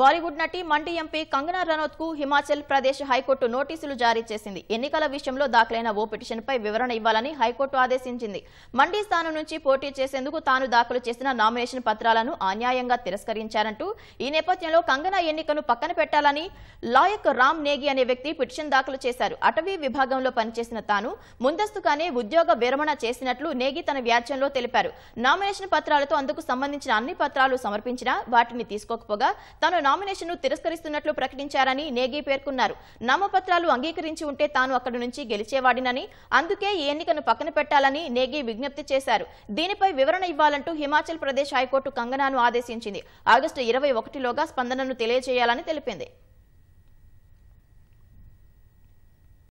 బాలీవుడ్ నటి మండి ఎంపీ కంగనా రనౌత్ కు హిమాచల్ ప్రదేశ్ హైకోర్టు నోటీసులు జారీ చేసింది ఎన్నికల విషయంలో దాఖలైన ఓ పిటిషన్పై వివరణ ఇవ్వాలని హైకోర్టు ఆదేశించింది మండి స్థానం నుంచి పోటీ చేసేందుకు తాను దాఖలు చేసిన నామినేషన్ పత్రాలను అన్యాయంగా తిరస్కరించారంటూ ఈ నేపథ్యంలో కంగనా ఎన్నికను పక్కన పెట్టాలని లాయక్ రామ్ నేగి అనే వ్యక్తి పిటిషన్ దాఖలు చేశారు అటవీ విభాగంలో పనిచేసిన తాను ముందస్తుగానే ఉద్యోగ విరమణ చేసినట్లు నేగి తన వ్యాఖ్యలో తెలిపారు నామినేషన్ పత్రాలతో అందుకు సంబంధించిన అన్ని పత్రాలు సమర్పించినా వాటిని తీసుకోకపోగా తాను నామినేషన్ను తిరస్కరిస్తున్నట్లు ప్రకటించారని నేగి పేర్కొన్నారు నామపత్రాలు అంగీకరించి ఉంటే తాను అక్కడి నుంచి గెలిచేవాడినని అందుకే ఈ ఎన్నికను పక్కన పెట్టాలని నేగి విజ్ఞప్తి చేశారు దీనిపై వివరణ ఇవ్వాలంటూ హిమాచల్ ప్రదేశ్ హైకోర్టు కంగనాను ఆదేశించింది ఆగస్టు ఇరవై ఒకటిలోగా స్పందనను తెలియజేయాలని తెలిపింది